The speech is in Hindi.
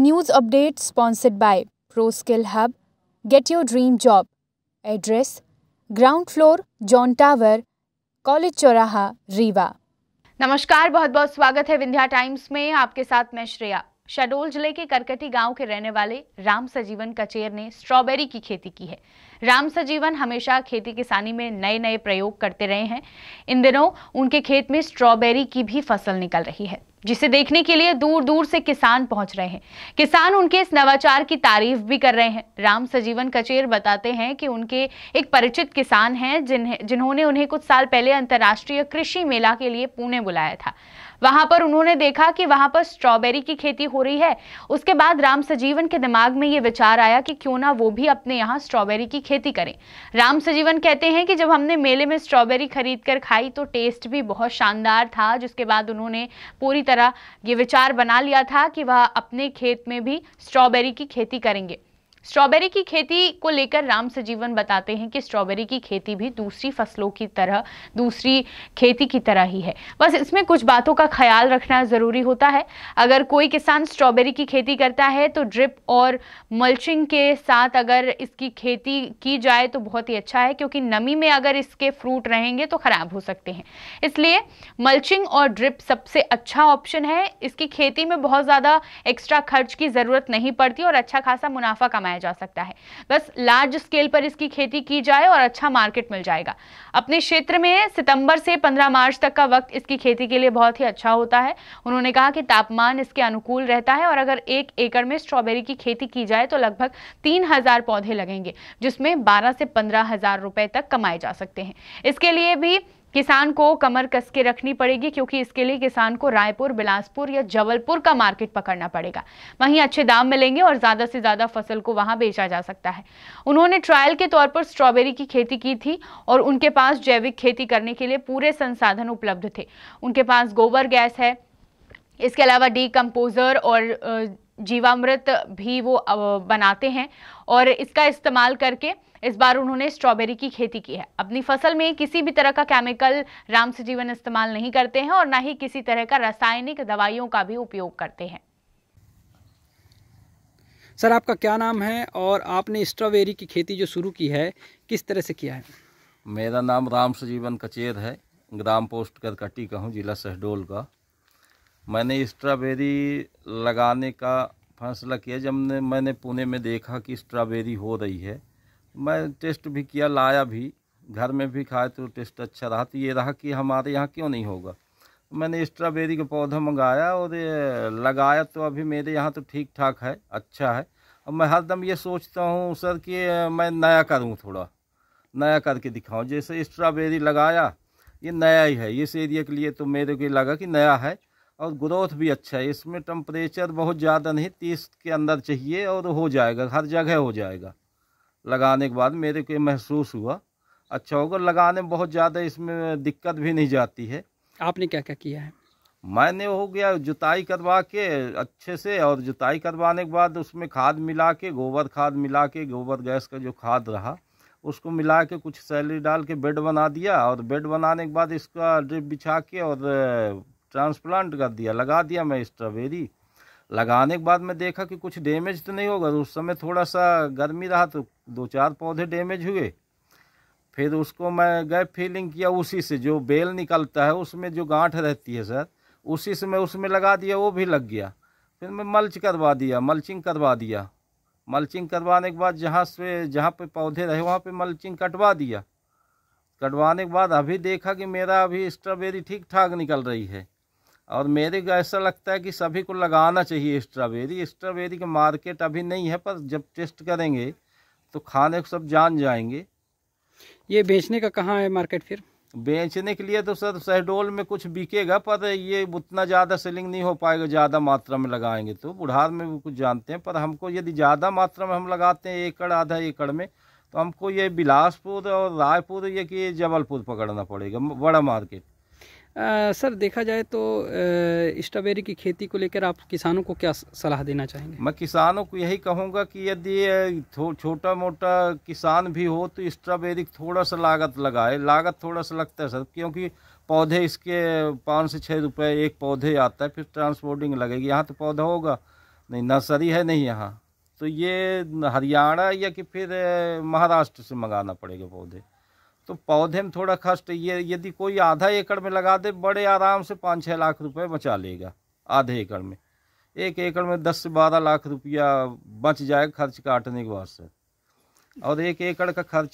news update sponsored by Pro Skill Hub get your dream job address ground floor John tower college चौराहा रीवा नमस्कार बहुत बहुत स्वागत है विंध्या टाइम्स में आपके साथ मैं श्रेया शहडोल जिले के करकटी गांव के रहने वाले राम सजीवन कचेर ने स्ट्रॉबेरी की खेती की है राम सजीवन हमेशा खेती किसानी में नए नए प्रयोग करते रहे हैं इन दिनों उनके खेत में स्ट्रॉबेरी की भी फसल निकल रही है जिसे देखने के लिए दूर दूर से किसान पहुंच रहे हैं किसान उनके इस नवाचार की तारीफ भी कर रहे हैं राम सजीवन कचेर बताते हैं कि उनके एक परिचित किसान हैं जिन्हें जिन्होंने उन्हें कुछ साल पहले अंतर्राष्ट्रीय कृषि मेला के लिए पुणे बुलाया था वहां पर उन्होंने देखा कि वहां पर स्ट्रॉबेरी की खेती हो रही है उसके बाद राम सजीवन के दिमाग में ये विचार आया कि क्यों ना वो भी अपने यहाँ स्ट्रॉबेरी की खेती करें राम सजीवन कहते हैं कि जब हमने मेले में स्ट्रॉबेरी खरीद कर खाई तो टेस्ट भी बहुत शानदार था जिसके बाद उन्होंने पूरी तरह ये विचार बना लिया था कि वह अपने खेत में भी स्ट्रॉबेरी की खेती करेंगे स्ट्रॉबेरी की खेती को लेकर राम सजीवन बताते हैं कि स्ट्रॉबेरी की खेती भी दूसरी फसलों की तरह दूसरी खेती की तरह ही है बस इसमें कुछ बातों का ख्याल रखना ज़रूरी होता है अगर कोई किसान स्ट्रॉबेरी की खेती करता है तो ड्रिप और मल्चिंग के साथ अगर इसकी खेती की जाए तो बहुत ही अच्छा है क्योंकि नमी में अगर इसके फ्रूट रहेंगे तो ख़राब हो सकते हैं इसलिए मल्चिंग और ड्रिप सबसे अच्छा ऑप्शन है इसकी खेती में बहुत ज़्यादा एक्स्ट्रा खर्च की ज़रूरत नहीं पड़ती और अच्छा खासा मुनाफा कमा कमाया जा सकता है बस लार्ज स्केल पर इसकी खेती की जाए और अच्छा मार्केट मिल जाएगा अपने क्षेत्र में सितंबर से 15 मार्च तक का वक्त इसकी खेती के लिए बहुत ही अच्छा होता है उन्होंने कहा कि तापमान इसके अनुकूल रहता है और अगर एक एकड़ में स्ट्रॉबेरी की खेती की जाए तो लगभग तीन पौधे लगेंगे जिसमें बारह से पंद्रह हजार तक कमाए जा सकते हैं इसके लिए भी किसान को कमर कस के रखनी पड़ेगी क्योंकि इसके लिए किसान को रायपुर बिलासपुर या जबलपुर का मार्केट पकड़ना पड़ेगा वहीं अच्छे दाम मिलेंगे और ज़्यादा से ज़्यादा फसल को वहाँ बेचा जा सकता है उन्होंने ट्रायल के तौर पर स्ट्रॉबेरी की खेती की थी और उनके पास जैविक खेती करने के लिए पूरे संसाधन उपलब्ध थे उनके पास गोबर गैस है इसके अलावा डी कंपोजर और जीवामृत भी वो बनाते हैं और इसका इस्तेमाल करके इस बार उन्होंने स्ट्रॉबेरी की खेती की है अपनी फसल में किसी भी तरह का केमिकल राम से जीवन इस्तेमाल नहीं करते हैं और ना ही किसी तरह का रासायनिक दवाइयों का भी उपयोग करते हैं सर आपका क्या नाम है और आपने स्ट्रॉबेरी की खेती जो शुरू की है किस तरह से किया है मेरा नाम राम सजीवन कचेर है ग्राम पोस्ट कटी का हूँ जिला शहडोल का मैंने स्ट्रॉबेरी लगाने का फैसला किया जब मैंने पुणे में देखा कि स्ट्रॉबेरी हो रही है मैं टेस्ट भी किया लाया भी घर में भी खाए तो टेस्ट अच्छा रहा तो ये रहा कि हमारे यहाँ क्यों नहीं होगा मैंने स्ट्रॉबेरी का पौधा मंगाया और लगाया तो अभी मेरे यहाँ तो ठीक ठाक है अच्छा है अब मैं हरदम ये सोचता हूँ सर कि मैं नया करूँ थोड़ा नया करके दिखाऊँ जैसे स्ट्रॉबेरी लगाया ये नया ही है इस एरिया के लिए तो मेरे को लगा कि नया है और ग्रोथ भी अच्छा है इसमें टम्परेचर बहुत ज़्यादा नहीं तीस के अंदर चाहिए और हो जाएगा हर जगह हो जाएगा लगाने के बाद मेरे को महसूस हुआ अच्छा होगा लगाने में बहुत ज़्यादा इसमें दिक्कत भी नहीं जाती है आपने क्या क्या किया है मैंने हो गया जुताई करवा के अच्छे से और जुताई करवाने के बाद उसमें खाद मिला के गोबर खाद मिला के गोबर गैस का जो खाद रहा उसको मिला के कुछ सैलरी डाल के बेड बना दिया और बेड बनाने के बाद इसका ड्रिप बिछा के और ट्रांसप्लांट कर दिया लगा दिया मैं स्ट्रॉबेरी लगाने के बाद मैं देखा कि कुछ डैमेज तो नहीं होगा तो उस समय थोड़ा सा गर्मी रहा तो दो चार पौधे डैमेज हुए फिर उसको मैं गैप फीलिंग किया उसी से जो बेल निकलता है उसमें जो गांठ रहती है सर उसी से मैं उसमें लगा दिया वो भी लग गया फिर मैं मल्च करवा दिया मल्चिंग करवा दिया मल्चिंग करवाने के बाद जहाँ से जहाँ पे पौधे रहे वहाँ पे मल्चिंग कटवा दिया कटवाने के बाद अभी देखा कि मेरा अभी स्ट्रॉबेरी ठीक ठाक निकल रही है और मेरे को ऐसा लगता है कि सभी को लगाना चाहिए स्ट्रॉबेरी स्ट्रॉबेरी का मार्केट अभी नहीं है पर जब टेस्ट करेंगे तो खाने को सब जान जाएंगे ये बेचने का कहाँ है मार्केट फिर बेचने के लिए तो सर शहडोल में कुछ बिकेगा पर ये उतना ज़्यादा सेलिंग नहीं हो पाएगा ज़्यादा मात्रा में लगाएंगे तो बुढ़ार में भी कुछ जानते हैं पर हमको यदि ज़्यादा मात्रा में हम लगाते हैं एकड़ आधा एकड़ में तो हमको ये बिलासपुर और रायपुर ये कि जबलपुर पकड़ना पड़ेगा बड़ा मार्केट आ, सर देखा जाए तो स्ट्रॉबेरी की खेती को लेकर आप किसानों को क्या सलाह देना चाहेंगे मैं किसानों को यही कहूँगा कि यदि छोटा मोटा किसान भी हो तो स्ट्रॉबेरी थोड़ा सा लागत लगाए लागत थोड़ा सा लगता है सर क्योंकि पौधे इसके पाँच से छः रुपये एक पौधे आता है फिर ट्रांसपोर्टिंग लगेगी यहाँ तो पौधा होगा नहीं नर्सरी है नहीं यहाँ तो ये हरियाणा या कि फिर महाराष्ट्र से मंगाना पड़ेगा पौधे तो पौधे में थोड़ा खर्च तो ये यदि कोई आधा एकड़ में लगा दे बड़े आराम से पाँच छः लाख रुपए बचा लेगा आधे एकड़ में एक एकड़ में दस से बारह लाख रुपया बच जाएगा खर्च काटने के वास्ते और एक एकड़ का खर्च